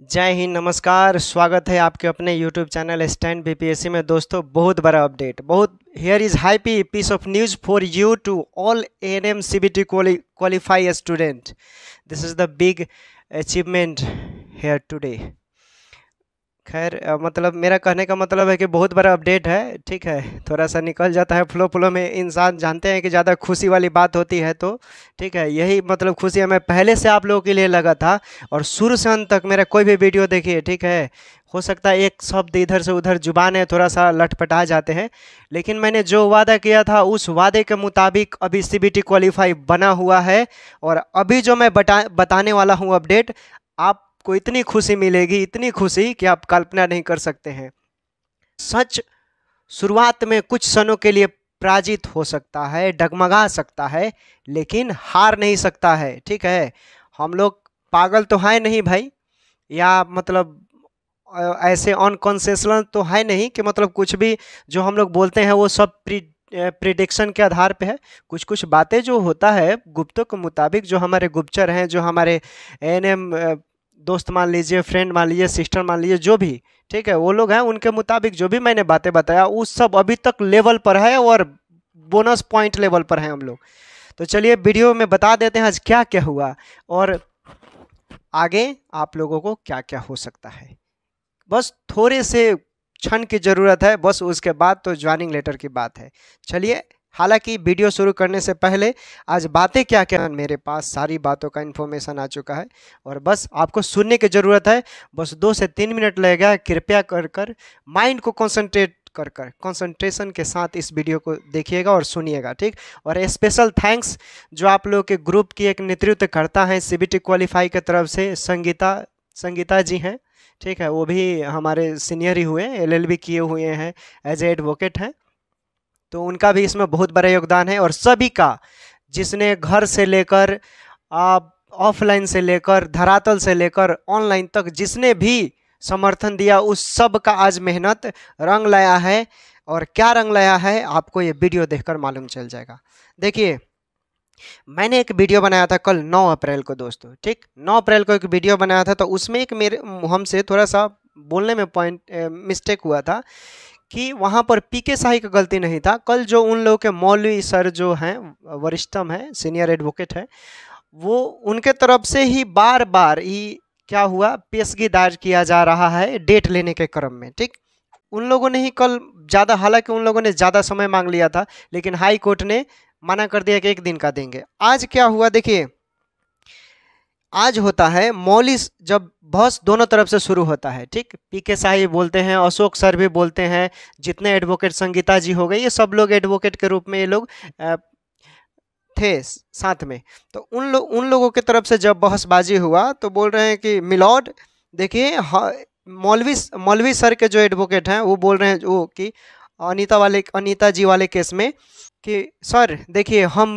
जय हिंद नमस्कार स्वागत है आपके अपने YouTube चैनल स्टैंड बीपीएससी में दोस्तों बहुत बड़ा अपडेट बहुत here is happy piece of news for you to all N M C B T qualify student this is the big achievement here today खैर मतलब मेरा कहने का मतलब है कि बहुत बड़ा अपडेट है ठीक है थोड़ा सा निकल जाता है फ्लो फ्लो में इंसान जानते हैं कि ज़्यादा खुशी वाली बात होती है तो ठीक है यही मतलब खुशी हमें पहले से आप लोगों के लिए लगा था और शुरू से अंत तक मेरा कोई भी वीडियो देखिए ठीक है हो सकता है एक शब्द इधर से उधर जुबान है थोड़ा सा लटपटा जाते हैं लेकिन मैंने जो वादा किया था उस वादे के मुताबिक अभी सी बी क्वालिफाई बना हुआ है और अभी जो मैं बता बताने वाला हूँ अपडेट आप आपको इतनी खुशी मिलेगी इतनी खुशी कि आप कल्पना नहीं कर सकते हैं सच शुरुआत में कुछ क्षणों के लिए पराजित हो सकता है डगमगा सकता है लेकिन हार नहीं सकता है ठीक है हम लोग पागल तो हैं नहीं भाई या मतलब ऐसे अनकॉन्सेशनल तो है नहीं कि मतलब कुछ भी जो हम लोग बोलते हैं वो सब प्री प्रिडिक्शन के आधार पे है कुछ कुछ बातें जो होता है गुप्तों के मुताबिक जो हमारे गुप्तचर हैं जो हमारे एन एम दोस्त मान लीजिए फ्रेंड मान लीजिए सिस्टर मान लीजिए जो भी ठीक है वो लोग हैं उनके मुताबिक जो भी मैंने बातें बताया वो सब अभी तक लेवल पर है और बोनस पॉइंट लेवल पर हैं हम लोग तो चलिए वीडियो में बता देते हैं आज क्या क्या हुआ और आगे आप लोगों को क्या क्या हो सकता है बस थोड़े से क्षण की ज़रूरत है बस उसके बाद तो ज्वाइनिंग लेटर की बात है चलिए हालांकि वीडियो शुरू करने से पहले आज बातें क्या क्या मेरे पास सारी बातों का इन्फॉर्मेशन आ चुका है और बस आपको सुनने की ज़रूरत है बस दो से तीन मिनट लगेगा कृपया कर कर माइंड को कॉन्सेंट्रेट कर कर कॉन्सनट्रेशन के साथ इस वीडियो को देखिएगा और सुनिएगा ठीक और स्पेशल थैंक्स जो आप लोग के ग्रुप की एक नेतृत्व करता है सी बी क्वालिफाई की तरफ से संगीता संगीता जी हैं ठीक है वो भी हमारे सीनियर ही हुए एलएलबी किए हुए हैं एज ए एडवोकेट हैं तो उनका भी इसमें बहुत बड़ा योगदान है और सभी का जिसने घर से लेकर आप ऑफलाइन से लेकर धरातल से लेकर ऑनलाइन तक जिसने भी समर्थन दिया उस सब का आज मेहनत रंग लाया है और क्या रंग लाया है आपको ये वीडियो देखकर मालूम चल जाएगा देखिए मैंने एक वीडियो बनाया था कल 9 अप्रैल को दोस्तों ठीक 9 अप्रैल को एक वीडियो बनाया था तो उसमें एक मेरे हमसे थोड़ा सा बोलने में पॉइंट मिस्टेक हुआ था कि वहाँ पर पीके शाही का गलती नहीं था कल जो उन लोगों के मौलवी सर जो हैं वरिष्ठम हैं सीनियर एडवोकेट हैं वो उनके तरफ से ही बार बार ये क्या हुआ पेशगी दायर किया जा रहा है डेट लेने के क्रम में ठीक उन लोगों ने ही कल ज़्यादा हालांकि उन लोगों ने ज़्यादा समय मांग लिया था लेकिन हाई कोर्ट ने मना कर दिया कि एक दिन का देंगे आज क्या हुआ देखिए आज होता है मौलिस जब बहस दोनों तरफ से शुरू होता है ठीक पी के शाही बोलते हैं अशोक सर भी बोलते हैं जितने एडवोकेट संगीता जी हो गए ये सब लोग एडवोकेट के रूप में ये लोग थे साथ में तो उन लोग उन लोगों की तरफ से जब बहसबाजी हुआ तो बोल रहे हैं कि मिलॉर्ड देखिए मौलवी मौलवी सर के जो एडवोकेट हैं वो बोल रहे हैं वो कि अनीता वाले अनीता जी वाले केस में कि सर देखिए हम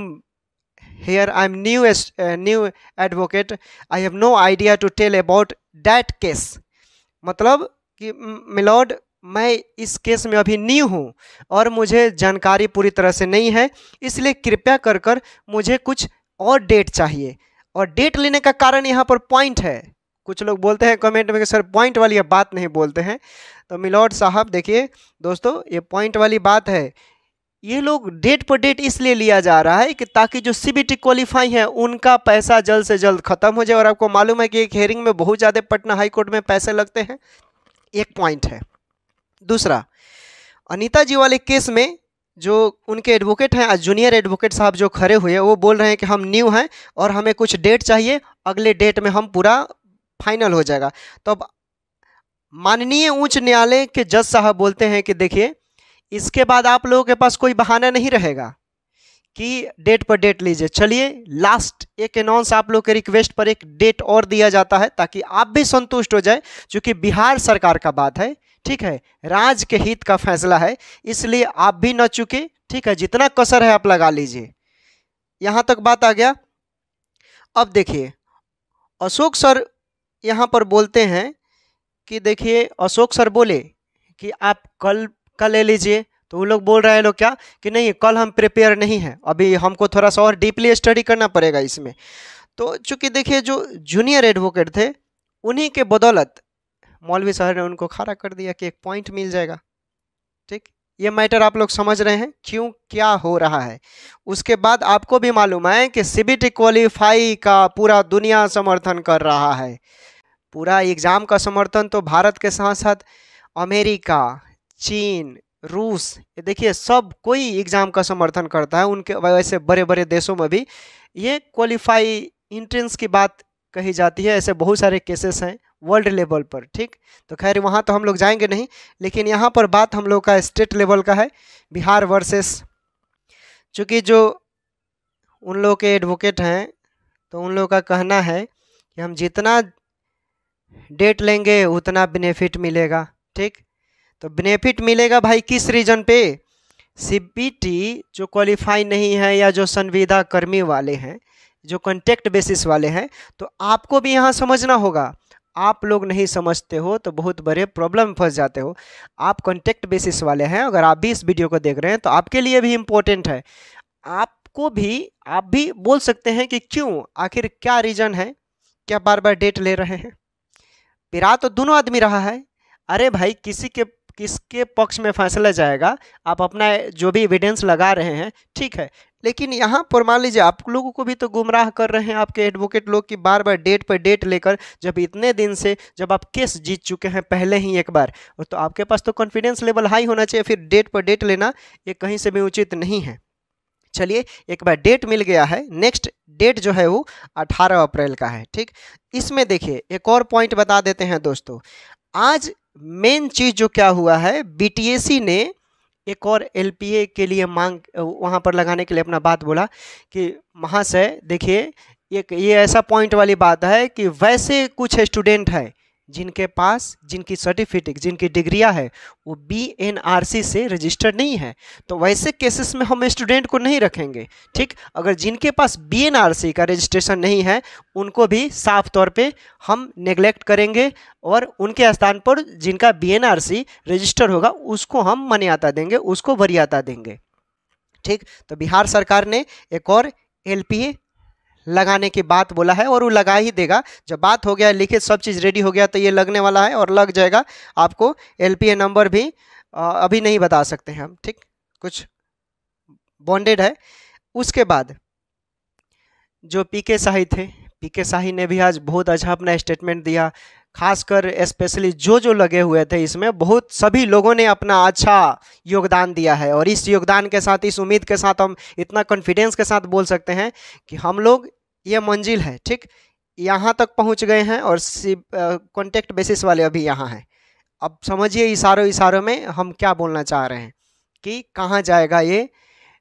here am new as uh, new advocate i have no idea to tell about that case मतलब कि lord मैं इस केस में अभी न्यू हूँ और मुझे जानकारी पूरी तरह से नहीं है इसलिए कृपया कर कर मुझे कुछ और डेट चाहिए और डेट लेने का कारण यहाँ पर पॉइंट है कुछ लोग बोलते हैं कमेंट में कि सर पॉइंट वाली बात नहीं बोलते हैं तो मिलोड साहब देखिए दोस्तों ये पॉइंट वाली बात है ये लोग डेट पर डेट इसलिए लिया जा रहा है कि ताकि जो सीबीटी क्वालिफाई हैं उनका पैसा जल्द से जल्द खत्म हो जाए और आपको मालूम है कि एक हेयरिंग में बहुत ज़्यादा पटना हाई कोर्ट में पैसे लगते हैं एक पॉइंट है दूसरा अनीता जी वाले केस में जो उनके एडवोकेट हैं जूनियर एडवोकेट साहब जो खड़े हुए वो बोल रहे हैं कि हम न्यू हैं और हमें कुछ डेट चाहिए अगले डेट में हम पूरा फाइनल हो जाएगा तो अब माननीय उच्च न्यायालय के जज साहब बोलते हैं कि देखिए इसके बाद आप लोगों के पास कोई बहाना नहीं रहेगा कि डेट पर डेट लीजिए चलिए लास्ट एक अनाउंस आप लोग के रिक्वेस्ट पर एक डेट और दिया जाता है ताकि आप भी संतुष्ट हो जाए जो बिहार सरकार का बात है ठीक है राज के हित का फैसला है इसलिए आप भी न चुके ठीक है जितना कसर है आप लगा लीजिए यहाँ तक बात आ गया अब देखिए अशोक सर यहाँ पर बोलते हैं कि देखिए अशोक सर बोले कि आप कल का ले लीजिए तो वो लोग बोल रहे हैं लोग क्या कि नहीं कल हम प्रिपेयर नहीं हैं अभी हमको थोड़ा सा और डीपली स्टडी करना पड़ेगा इसमें तो चूँकि देखिए जो जूनियर एडवोकेट थे उन्हीं के बदौलत मौलवी साहब ने उनको खड़ा कर दिया कि एक पॉइंट मिल जाएगा ठीक ये मैटर आप लोग समझ रहे हैं क्यों क्या हो रहा है उसके बाद आपको भी मालूम है कि सीबीटी क्वालिफाई का पूरा दुनिया समर्थन कर रहा है पूरा एग्ज़ाम का समर्थन तो भारत के साथ साथ अमेरिका चीन रूस देखिए सब कोई एग्ज़ाम का समर्थन करता है उनके वैसे बड़े बड़े देशों में भी ये क्वालिफाई इंट्रेंस की बात कही जाती है ऐसे बहुत सारे केसेस हैं वर्ल्ड लेवल पर ठीक तो खैर वहाँ तो हम लोग जाएंगे नहीं लेकिन यहाँ पर बात हम लोग का स्टेट लेवल का है बिहार वर्सेस चूँकि जो उन लोग के एडवोकेट हैं तो उन लोग का कहना है कि हम जितना डेट लेंगे उतना बेनिफिट मिलेगा ठीक तो बेनिफिट मिलेगा भाई किस रीजन पे सी जो क्वालिफाई नहीं है या जो संविदा कर्मी वाले हैं जो कॉन्टेक्ट बेसिस वाले हैं तो आपको भी यहाँ समझना होगा आप लोग नहीं समझते हो तो बहुत बड़े प्रॉब्लम फंस जाते हो आप कॉन्टैक्ट बेसिस वाले हैं अगर आप भी इस वीडियो को देख रहे हैं तो आपके लिए भी इम्पोर्टेंट है आपको भी आप भी बोल सकते हैं कि क्यों आखिर क्या रीज़न है क्या बार बार डेट ले रहे हैं पिरा तो दोनों आदमी रहा है अरे भाई किसी के किसके पक्ष में फैसला जाएगा आप अपना जो भी एविडेंस लगा रहे हैं ठीक है लेकिन यहाँ पर मान लीजिए आप लोगों को भी तो गुमराह कर रहे हैं आपके एडवोकेट लोग कि बार बार डेट पर डेट लेकर जब इतने दिन से जब आप केस जीत चुके हैं पहले ही एक बार और तो आपके पास तो कॉन्फिडेंस लेवल हाई होना चाहिए फिर डेट पर डेट लेना ये कहीं से भी उचित नहीं है चलिए एक बार डेट मिल गया है नेक्स्ट डेट जो है वो 18 अप्रैल का है ठीक इसमें देखिए एक और पॉइंट बता देते हैं दोस्तों आज मेन चीज़ जो क्या हुआ है बीटीएसी ने एक और एलपीए के लिए मांग वहाँ पर लगाने के लिए अपना बात बोला कि महाशय देखिए एक ये ऐसा पॉइंट वाली बात है कि वैसे कुछ स्टूडेंट है जिनके पास जिनकी सर्टिफिकेट जिनकी डिग्रियां है वो बी एन आर सी से रजिस्टर्ड नहीं है तो वैसे केसेस में हम स्टूडेंट को नहीं रखेंगे ठीक अगर जिनके पास बी एन आर सी का रजिस्ट्रेशन नहीं है उनको भी साफ तौर पे हम नेग्लेक्ट करेंगे और उनके स्थान पर जिनका B N R C register होगा उसको हम मान्यता देंगे उसको वरीयता देंगे ठीक तो बिहार सरकार ने एक और एल पी ए लगाने की बात बोला है और वो लगा ही देगा जब बात हो गया लिखित सब चीज़ रेडी हो गया तो ये लगने वाला है और लग जाएगा आपको एल नंबर भी अभी नहीं बता सकते हैं हम ठीक कुछ बॉन्डेड है उसके बाद जो पी के शाही थे पी के शाही ने भी आज बहुत अच्छा अपना स्टेटमेंट दिया खासकर स्पेशली जो जो लगे हुए थे इसमें बहुत सभी लोगों ने अपना अच्छा योगदान दिया है और इस योगदान के साथ इस उम्मीद के साथ हम इतना कॉन्फिडेंस के साथ बोल सकते हैं कि हम लोग ये मंजिल है ठीक यहाँ तक पहुँच गए हैं और कॉन्टेक्ट बेसिस वाले अभी यहाँ हैं अब समझिए इशारों इशारों में हम क्या बोलना चाह रहे हैं कि कहाँ जाएगा ये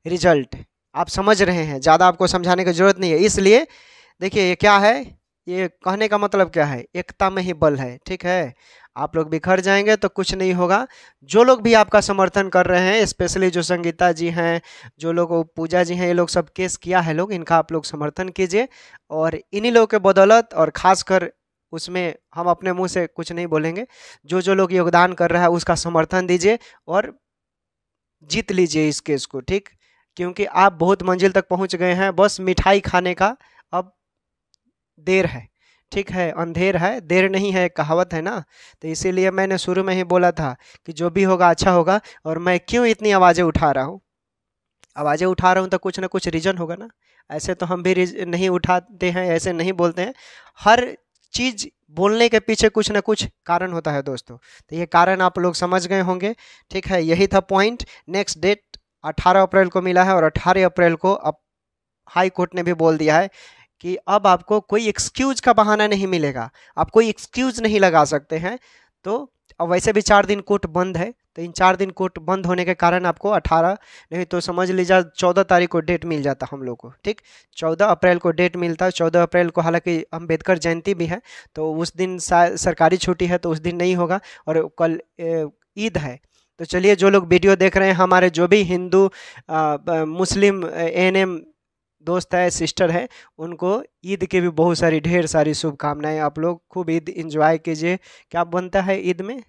रिजल्ट आप समझ रहे हैं ज़्यादा आपको समझाने की ज़रूरत नहीं है इसलिए देखिए ये क्या है ये कहने का मतलब क्या है एकता में ही बल है ठीक है आप लोग बिखर जाएंगे तो कुछ नहीं होगा जो लोग भी आपका समर्थन कर रहे हैं स्पेशली जो संगीता जी हैं जो लोग पूजा जी हैं ये लोग सब केस किया है लोग इनका आप लोग समर्थन कीजिए और इन्हीं लोगों के बदौलत और ख़ासकर उसमें हम अपने मुंह से कुछ नहीं बोलेंगे जो जो लोग योगदान कर रहा है उसका समर्थन दीजिए और जीत लीजिए इस केस को ठीक क्योंकि आप बहुत मंजिल तक पहुँच गए हैं बस मिठाई खाने का अब देर है ठीक है अंधेर है देर नहीं है कहावत है ना तो इसीलिए मैंने शुरू में ही बोला था कि जो भी होगा अच्छा होगा और मैं क्यों इतनी आवाज़ें उठा रहा हूँ आवाज़ें उठा रहा हूँ तो कुछ ना कुछ रीज़न होगा ना ऐसे तो हम भी नहीं उठाते हैं ऐसे नहीं बोलते हैं हर चीज़ बोलने के पीछे कुछ ना कुछ कारण होता है दोस्तों तो ये कारण आप लोग समझ गए होंगे ठीक है यही था पॉइंट नेक्स्ट डेट 18 अप्रैल को मिला है और 18 अप्रैल को अब हाई कोर्ट ने भी बोल दिया है कि अब आपको कोई एक्सक्यूज का बहाना नहीं मिलेगा आप कोई एक्सक्यूज नहीं लगा सकते हैं तो अब वैसे भी चार दिन कोर्ट बंद है तो इन चार दिन कोर्ट बंद होने के कारण आपको अठारह नहीं तो समझ लीजिए चौदह तारीख को डेट मिल जाता हम लोग को ठीक चौदह अप्रैल को डेट मिलता है चौदह अप्रैल को हालांकि अम्बेडकर जयंती भी है तो उस दिन सरकारी छुट्टी है तो उस दिन नहीं होगा और कल ईद है तो चलिए जो लोग वीडियो देख रहे हैं हमारे जो भी हिंदू मुस्लिम एन एम दोस्त है सिस्टर है उनको ईद के भी बहुत सारी ढेर सारी शुभकामनाएं आप लोग खूब ईद इन्जॉय कीजिए क्या बनता है ईद में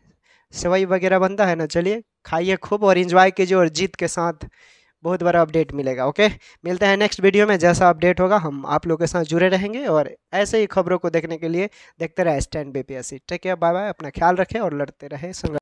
सेवई वगैरह बनता है ना चलिए खाइए खूब और इन्जॉय कीजिए और जीत के साथ बहुत बड़ा अपडेट मिलेगा ओके मिलते हैं नेक्स्ट वीडियो में जैसा अपडेट होगा हम आप लोगों के साथ जुड़े रहेंगे और ऐसे ही खबरों को देखने के लिए देखते रहे स्टैंड बी पी ठीक है बाय बाय अपना ख्याल रखें और लड़ते रहे